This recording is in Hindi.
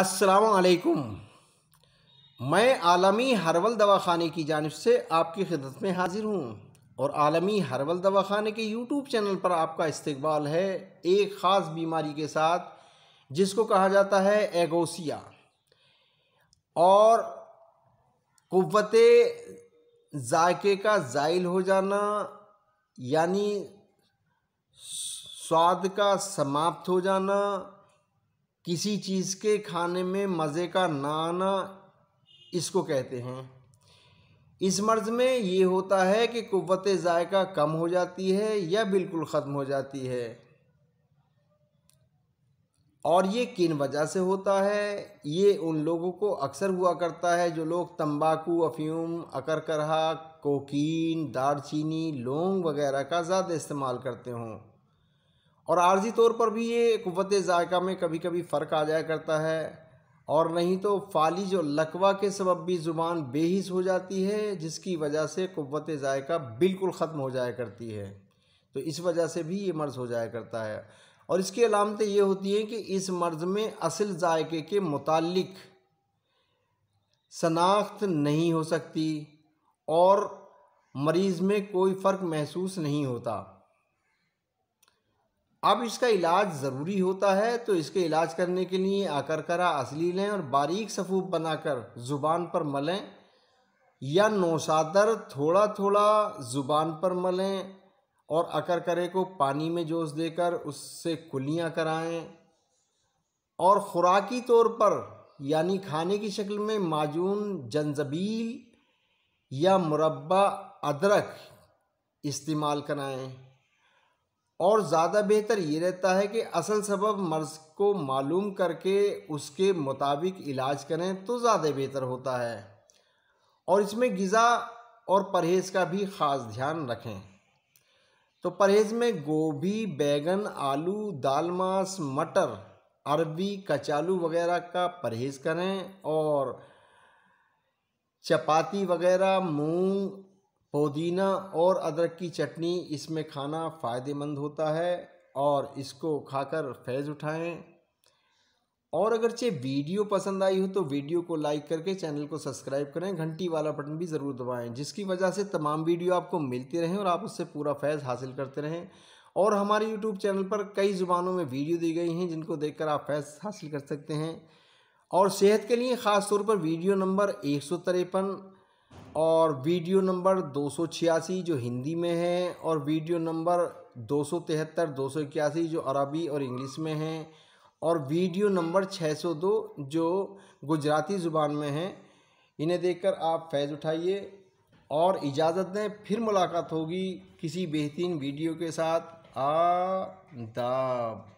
असलकुम मैं आलमी हरवल दवाखाने की जानब से आपकी खिदत में हाजिर हूँ और आलमी हरवल दवाखाने के यूट्यूब चैनल पर आपका इस्तबाल है एक ख़ास बीमारी के साथ जिसको कहा जाता है एगोसिया और क़वत जायके का ज़ाइल हो जाना यानी स्वाद का समाप्त हो जाना किसी चीज़ के खाने में मज़े का ना आना इसको कहते हैं इस मर्ज़ में ये होता है कि कुत जायका कम हो जाती है या बिल्कुल ख़त्म हो जाती है और ये किन वजह से होता है ये उन लोगों को अक्सर हुआ करता है जो लोग तंबाकू अफ्यूम अकरकरहा कोकीन दारचीनी लौंग वगैरह का ज़्यादा इस्तेमाल करते हों और आर्जी तौर पर भी ये कुत जायका में कभी कभी फ़र्क आ जाया करता है और नहीं तो फाली जो लकवा के सबब भी ज़ुबान बेहिस हो जाती है जिसकी वजह से कुत जायका बिल्कुल ख़त्म हो जाया करती है तो इस वजह से भी ये मर्ज़ हो जाया करता है और इसकी अलामतें ये होती हैं कि इस मर्ज़ में असल जायके के मतलक़ शनाख्त नहीं हो सकती और मरीज़ में कोई फ़र्क महसूस नहीं होता अब इसका इलाज ज़रूरी होता है तो इसके इलाज करने के लिए आकरकरा असली लें और बारीक सफ़ूब बनाकर ज़ुबान पर मलें या नौसादर थोड़ा थोड़ा ज़ुबान पर मलें और अकरकरे को पानी में जोश देकर उससे कुलियाँ कराएं और ख़ुराकी तौर पर यानी खाने की शक्ल में माजून जंजबील या मुरबा अदरक इस्तेमाल कराएं और ज़्यादा बेहतर ये रहता है कि असल सबब मर्ज़ को मालूम करके उसके मुताबिक इलाज करें तो ज़्यादा बेहतर होता है और इसमें गज़ा और परहेज़ का भी ख़ास ध्यान रखें तो परहेज़ में गोभी बैगन आलू दाल मांस मटर अरबी कचालू वगैरह का परहेज़ करें और चपाती वगैरह मूंग पुदीना और अदरक की चटनी इसमें खाना फ़ायदेमंद होता है और इसको खाकर फैज़ उठाएं और अगरचे वीडियो पसंद आई हो तो वीडियो को लाइक करके चैनल को सब्सक्राइब करें घंटी वाला बटन भी ज़रूर दबाएं जिसकी वजह से तमाम वीडियो आपको मिलती रहें और आप उससे पूरा फैज़ हासिल करते रहें और हमारे यूट्यूब चैनल पर कई ज़ुबानों में वीडियो दी गई हैं जिनको देख आप फैज़ हासिल कर सकते हैं और सेहत के लिए ख़ास तौर पर वीडियो नंबर एक और वीडियो नंबर दो जो हिंदी में है और वीडियो नंबर दो सौ तिहत्तर दो सौ इक्यासी जो अरबी और इंग्लिश में है और वीडियो नंबर 602 जो गुजराती ज़ुबान में है इन्हें देखकर आप फैज़ उठाइए और इजाज़त दें फिर मुलाकात होगी किसी बेहतरीन वीडियो के साथ आदाब